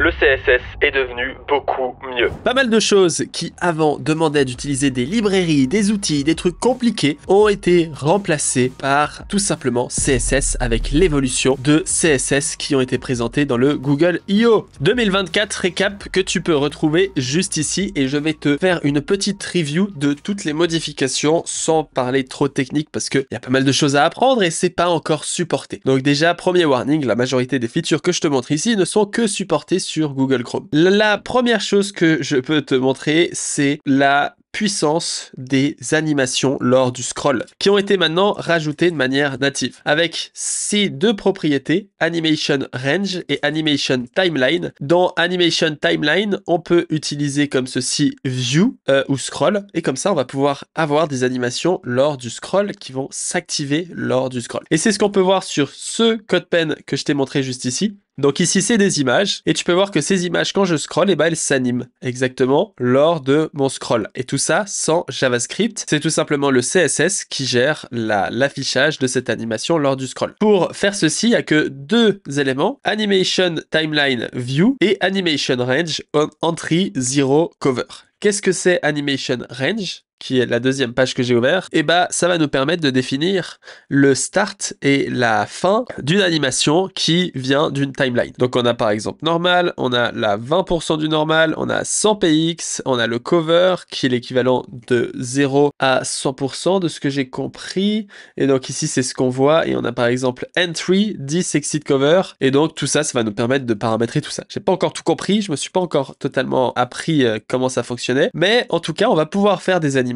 le CSS est devenu beaucoup mieux. Pas mal de choses qui avant demandaient d'utiliser des librairies, des outils, des trucs compliqués ont été remplacées par tout simplement CSS avec l'évolution de CSS qui ont été présentées dans le Google IO. 2024 récap que tu peux retrouver juste ici et je vais te faire une petite review de toutes les modifications sans parler trop technique parce qu'il y a pas mal de choses à apprendre et c'est pas encore supporté. Donc déjà premier warning, la majorité des features que je te montre ici ne sont que supportées Google Chrome. La première chose que je peux te montrer, c'est la puissance des animations lors du scroll, qui ont été maintenant rajoutées de manière native. Avec ces deux propriétés, Animation Range et Animation Timeline, dans Animation Timeline, on peut utiliser comme ceci View euh, ou Scroll, et comme ça, on va pouvoir avoir des animations lors du scroll qui vont s'activer lors du scroll. Et c'est ce qu'on peut voir sur ce code pen que je t'ai montré juste ici. Donc ici, c'est des images. Et tu peux voir que ces images, quand je scroll, eh ben, elles s'animent exactement lors de mon scroll. Et tout ça sans JavaScript. C'est tout simplement le CSS qui gère l'affichage de cette animation lors du scroll. Pour faire ceci, il n'y a que deux éléments. Animation Timeline View et Animation Range on Entry Zero Cover. Qu'est-ce que c'est Animation Range qui est la deuxième page que j'ai ouverte, et eh bah ben, ça va nous permettre de définir le start et la fin d'une animation qui vient d'une timeline. Donc on a par exemple normal, on a la 20% du normal, on a 100 px, on a le cover qui est l'équivalent de 0 à 100% de ce que j'ai compris. Et donc ici c'est ce qu'on voit et on a par exemple entry 10 exit cover et donc tout ça ça va nous permettre de paramétrer tout ça. J'ai pas encore tout compris, je me suis pas encore totalement appris euh, comment ça fonctionnait, mais en tout cas on va pouvoir faire des animations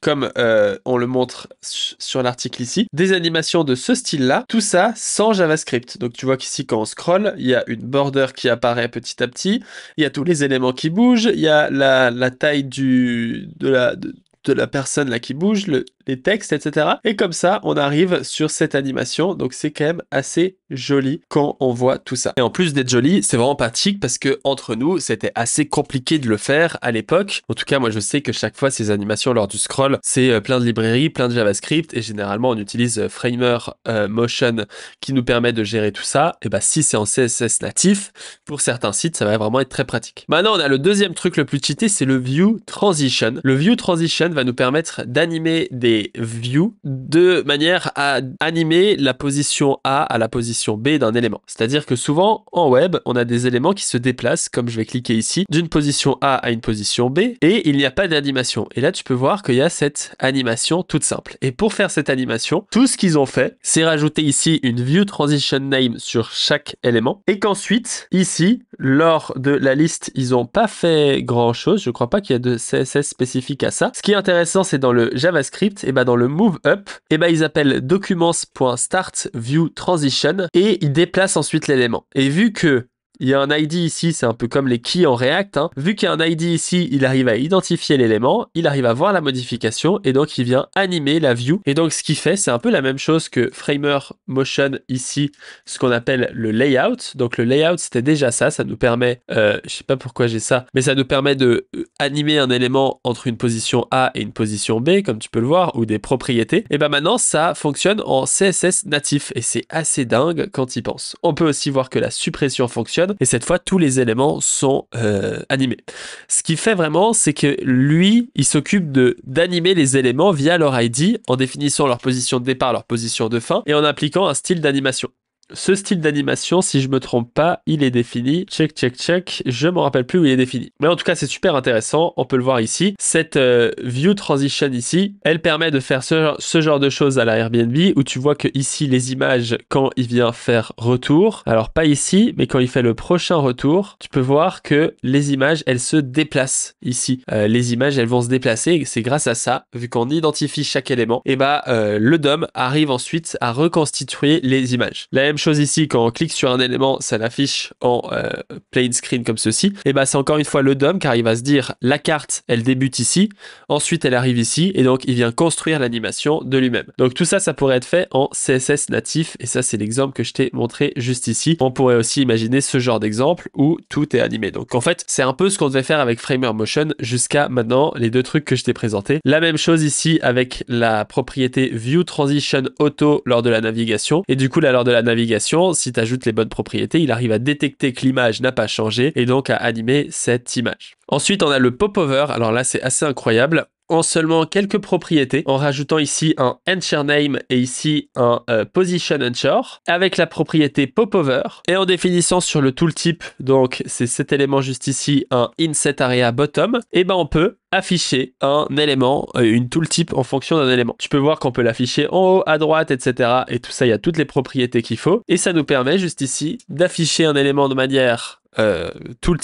comme euh, on le montre sur l'article ici, des animations de ce style-là, tout ça sans JavaScript. Donc tu vois qu'ici, quand on scroll, il y a une border qui apparaît petit à petit, il y a tous les éléments qui bougent, il y a la, la taille du, de la, de, de la personne là qui bouge, le, les textes, etc. Et comme ça, on arrive sur cette animation. Donc c'est quand même assez joli quand on voit tout ça. Et en plus d'être joli, c'est vraiment pratique parce que entre nous, c'était assez compliqué de le faire à l'époque. En tout cas, moi je sais que chaque fois ces animations lors du scroll, c'est euh, plein de librairies, plein de JavaScript et généralement on utilise euh, Framer euh, Motion qui nous permet de gérer tout ça. Et bah si c'est en CSS natif, pour certains sites, ça va vraiment être très pratique. Maintenant, on a le deuxième truc le plus cheaté, c'est le view transition. Le view transition va nous permettre d'animer des views de manière à animer la position A à la position B d'un élément. C'est-à-dire que souvent, en web, on a des éléments qui se déplacent, comme je vais cliquer ici, d'une position A à une position B, et il n'y a pas d'animation. Et là, tu peux voir qu'il y a cette animation toute simple. Et pour faire cette animation, tout ce qu'ils ont fait, c'est rajouter ici une view transition name sur chaque élément, et qu'ensuite, ici, lors de la liste, ils n'ont pas fait grand chose. Je crois pas qu'il y a de CSS spécifique à ça. Ce qui est intéressant, c'est dans le JavaScript, et ben dans le move up, et ben ils appellent documents.startViewTransition et ils déplacent ensuite l'élément. Et vu que il y a un ID ici, c'est un peu comme les keys en React. Hein. Vu qu'il y a un ID ici, il arrive à identifier l'élément, il arrive à voir la modification et donc il vient animer la view. Et donc ce qu'il fait, c'est un peu la même chose que Framer Motion ici, ce qu'on appelle le layout. Donc le layout, c'était déjà ça. Ça nous permet, je euh, je sais pas pourquoi j'ai ça, mais ça nous permet de euh, animer un élément entre une position A et une position B, comme tu peux le voir, ou des propriétés. Et ben maintenant, ça fonctionne en CSS natif et c'est assez dingue quand il pense. On peut aussi voir que la suppression fonctionne et cette fois, tous les éléments sont euh, animés. Ce qu'il fait vraiment, c'est que lui, il s'occupe d'animer les éléments via leur ID en définissant leur position de départ, leur position de fin et en appliquant un style d'animation ce style d'animation, si je me trompe pas, il est défini. Check, check, check. Je me rappelle plus où il est défini. Mais en tout cas, c'est super intéressant. On peut le voir ici. Cette euh, view transition ici, elle permet de faire ce, genre de choses à la Airbnb où tu vois que ici les images quand il vient faire retour. Alors pas ici, mais quand il fait le prochain retour, tu peux voir que les images elles se déplacent ici. Euh, les images elles vont se déplacer. C'est grâce à ça, vu qu'on identifie chaque élément, et bah euh, le DOM arrive ensuite à reconstituer les images. La même chose ici, quand on clique sur un élément, ça l'affiche en euh, plain screen comme ceci. Et bah c'est encore une fois le DOM car il va se dire la carte, elle débute ici, ensuite elle arrive ici et donc il vient construire l'animation de lui-même. Donc tout ça, ça pourrait être fait en CSS natif et ça c'est l'exemple que je t'ai montré juste ici. On pourrait aussi imaginer ce genre d'exemple où tout est animé. Donc en fait, c'est un peu ce qu'on devait faire avec Framer Motion jusqu'à maintenant, les deux trucs que je t'ai présentés. La même chose ici avec la propriété View Transition Auto lors de la navigation et du coup là lors de la navigation si tu ajoutes les bonnes propriétés, il arrive à détecter que l'image n'a pas changé et donc à animer cette image. Ensuite, on a le popover. Alors là, c'est assez incroyable en seulement quelques propriétés, en rajoutant ici un anchor name et ici un euh, position anchor, avec la propriété popover, et en définissant sur le type. donc c'est cet élément juste ici, un inset area bottom, et eh ben on peut afficher un élément, euh, une une type en fonction d'un élément. Tu peux voir qu'on peut l'afficher en haut, à droite, etc. Et tout ça, il y a toutes les propriétés qu'il faut. Et ça nous permet juste ici d'afficher un élément de manière euh, tout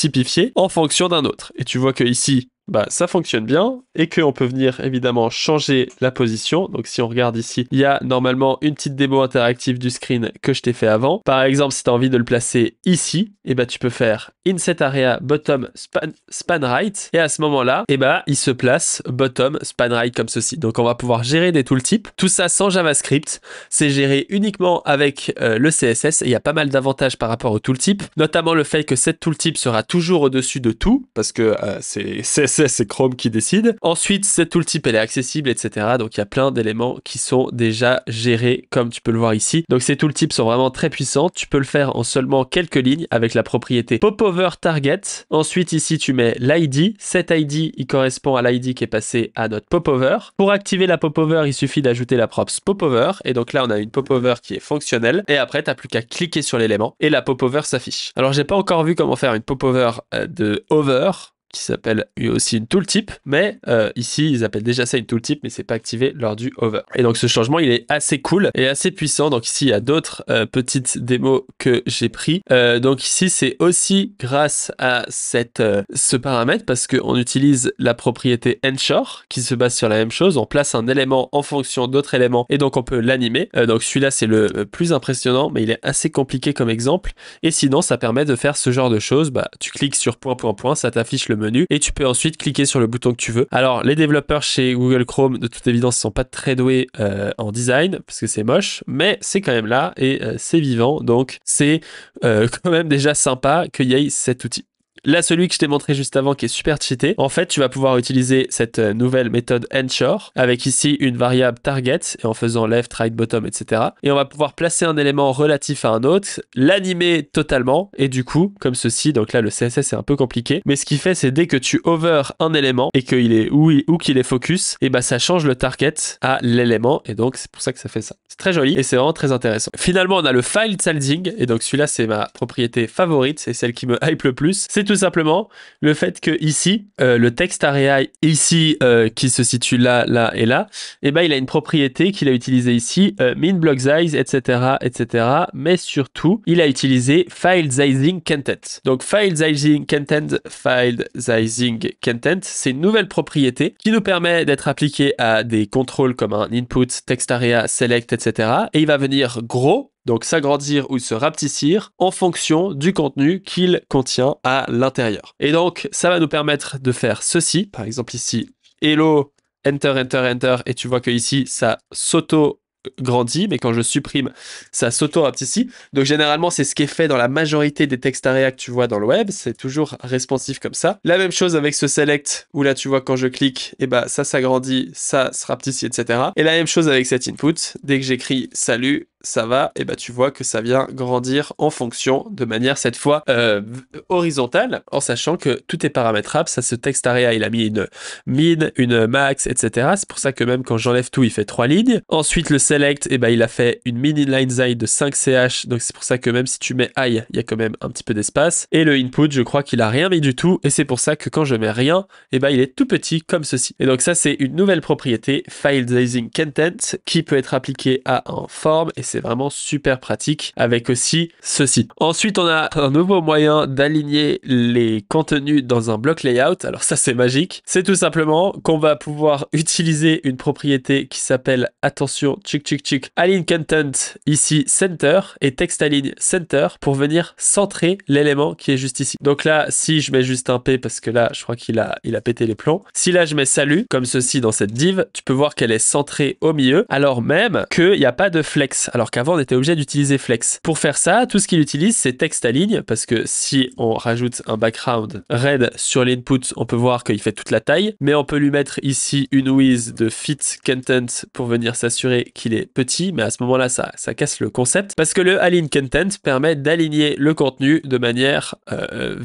en fonction d'un autre. Et tu vois que ici, bah, ça fonctionne bien et qu'on peut venir évidemment changer la position. Donc si on regarde ici, il y a normalement une petite démo interactive du screen que je t'ai fait avant. Par exemple, si tu as envie de le placer ici, et eh bah, tu peux faire inset area bottom span, right et à ce moment-là, et eh bah, il se place bottom span right comme ceci. Donc on va pouvoir gérer des tooltips. Tout ça sans JavaScript, c'est géré uniquement avec euh, le CSS et il y a pas mal d'avantages par rapport au tooltip, notamment le fait que cette tooltip sera toujours au-dessus de tout parce que euh, c'est CSS c'est Chrome qui décide. Ensuite, cette tooltip, elle est accessible, etc. Donc il y a plein d'éléments qui sont déjà gérés, comme tu peux le voir ici. Donc ces tooltips sont vraiment très puissants. Tu peux le faire en seulement quelques lignes avec la propriété popover target. Ensuite, ici, tu mets l'ID. Cet ID, il correspond à l'ID qui est passé à notre popover. Pour activer la popover, il suffit d'ajouter la props popover. Et donc là, on a une popover qui est fonctionnelle. Et après, t'as plus qu'à cliquer sur l'élément et la popover s'affiche. Alors, j'ai pas encore vu comment faire une popover euh, de over qui s'appelle aussi une tooltip, mais euh, ici ils appellent déjà ça une tooltip, mais c'est pas activé lors du hover. Et donc ce changement il est assez cool et assez puissant. Donc ici il y a d'autres euh, petites démos que j'ai pris. Euh, donc ici c'est aussi grâce à cette ce paramètre parce qu'on utilise la propriété ensure qui se base sur la même chose. On place un élément en fonction d'autres éléments et donc on peut l'animer. donc celui-là c'est le plus impressionnant, mais il est assez compliqué comme exemple. Et sinon ça permet de faire ce genre de choses. Bah tu cliques sur point point point, ça t'affiche le et tu peux ensuite cliquer sur le bouton que tu veux. Alors les développeurs chez Google Chrome de toute évidence sont pas très doués euh, en design parce que c'est moche, mais c'est quand même là et euh, c'est vivant donc c'est euh, quand même déjà sympa qu'il y ait cet outil. Là, celui que je t'ai montré juste avant qui est super cheaté, en fait, tu vas pouvoir utiliser cette euh, nouvelle méthode Ensure avec ici une variable target et en faisant left, right, bottom, etc. Et on va pouvoir placer un élément relatif à un autre, l'animer totalement et du coup, comme ceci, donc là, le CSS est un peu compliqué, mais ce qui fait, c'est dès que tu over un élément et qu'il est où, ou qu'il est focus, et eh bah ben, ça change le target à l'élément et donc c'est pour ça que ça fait ça. C'est très joli et c'est vraiment très intéressant. Finalement, on a le file sizing et donc celui-là, c'est ma propriété favorite, c'est celle qui me hype le plus. C'est simplement le fait que ici, euh, le texte AREA ici euh, qui se situe là, là et là, et eh ben, il a une propriété qu'il a utilisé ici, euh, min block size, etc., etc. Mais surtout, il a utilisé file sizing content. Donc file sizing content, file sizing content, c'est une nouvelle propriété qui nous permet d'être appliquée à des contrôles comme un input, text area, select, etc. Et il va venir gros donc s'agrandir ou se rapetissir en fonction du contenu qu'il contient à l'intérieur. Et donc ça va nous permettre de faire ceci, par exemple ici, hello, enter, enter, enter, et tu vois que ici ça s'auto grandit, mais quand je supprime, ça s'auto-rapetissit. Donc généralement, c'est ce qui est fait dans la majorité des textes à que tu vois dans le web. C'est toujours responsif comme ça. La même chose avec ce select, où là, tu vois, quand je clique, et eh ben, ça s'agrandit, ça se rapetissit, etc. Et la même chose avec cet input. Dès que j'écris salut, ça va, et ben tu vois que ça vient grandir en fonction de manière cette fois euh, horizontale, en sachant que tout est paramétrable. Ça, ce texte area, il a mis une mine une max, etc. C'est pour ça que même quand j'enlève tout, il fait trois lignes. Ensuite, le select, et ben il a fait une mini inline size de 5 ch, donc c'est pour ça que même si tu mets high il y a quand même un petit peu d'espace. Et le input, je crois qu'il a rien mis du tout, et c'est pour ça que quand je mets rien, et ben il est tout petit comme ceci. Et donc ça, c'est une nouvelle propriété file sizing content qui peut être appliquée à un form et c'est vraiment super pratique avec aussi ceci. Ensuite, on a un nouveau moyen d'aligner les contenus dans un bloc layout. Alors ça, c'est magique. C'est tout simplement qu'on va pouvoir utiliser une propriété qui s'appelle, attention, chic chic chic align content ici center et text align center pour venir centrer l'élément qui est juste ici. Donc là, si je mets juste un P parce que là, je crois qu'il a, il a pété les plombs. Si là, je mets salut, comme ceci dans cette div, tu peux voir qu'elle est centrée au milieu, alors même qu'il n'y a pas de flex. Alors alors qu'avant on était obligé d'utiliser Flex. Pour faire ça, tout ce qu'il utilise c'est texte align parce que si on rajoute un background red sur l'input, on peut voir qu'il fait toute la taille, mais on peut lui mettre ici une whiz de fit content pour venir s'assurer qu'il est petit, mais à ce moment-là ça, ça casse le concept parce que le align content permet d'aligner le contenu de manière euh,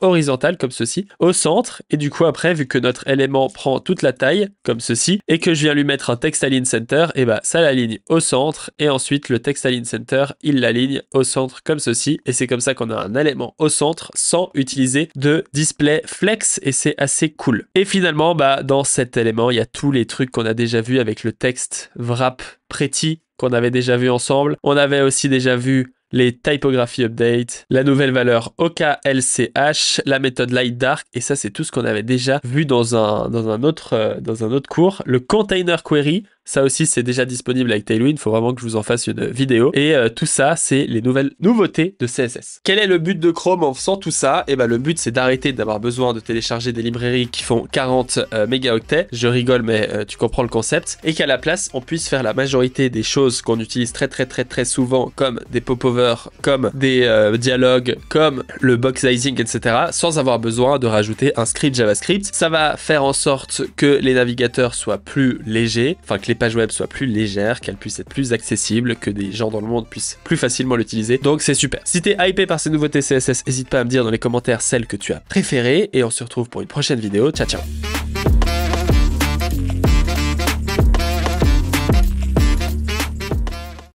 horizontale comme ceci au centre et du coup après vu que notre élément prend toute la taille comme ceci et que je viens lui mettre un text align center et eh bah ben, ça l'aligne au centre et ensuite le le align center, il l'aligne au centre comme ceci. Et c'est comme ça qu'on a un élément au centre sans utiliser de display flex. Et c'est assez cool. Et finalement, bah, dans cet élément, il y a tous les trucs qu'on a déjà vu avec le texte wrap pretty qu'on avait déjà vu ensemble. On avait aussi déjà vu les typographies update la nouvelle valeur OKLCH, la méthode light dark, et ça c'est tout ce qu'on avait déjà vu dans un, dans un, autre, euh, dans un autre cours. Le container query, ça aussi, c'est déjà disponible avec Tailwind. Faut vraiment que je vous en fasse une vidéo. Et euh, tout ça, c'est les nouvelles nouveautés de CSS. Quel est le but de Chrome en faisant tout ça Eh ben, le but, c'est d'arrêter d'avoir besoin de télécharger des librairies qui font 40 euh, mégaoctets. Je rigole, mais euh, tu comprends le concept. Et qu'à la place, on puisse faire la majorité des choses qu'on utilise très, très, très, très souvent, comme des popovers, comme des dialogues, comme le box sizing, etc., sans avoir besoin de rajouter un script JavaScript. Ça va faire en sorte que les navigateurs soient plus légers, enfin que les pages web soient plus légères, qu'elles puissent être plus accessibles, que des gens dans le monde puissent plus facilement l'utiliser. Donc c'est super. Si t'es hypé par ces nouveautés CSS, n'hésite pas à me dire dans les commentaires celles que tu as préférées et on se retrouve pour une prochaine vidéo. Ciao ciao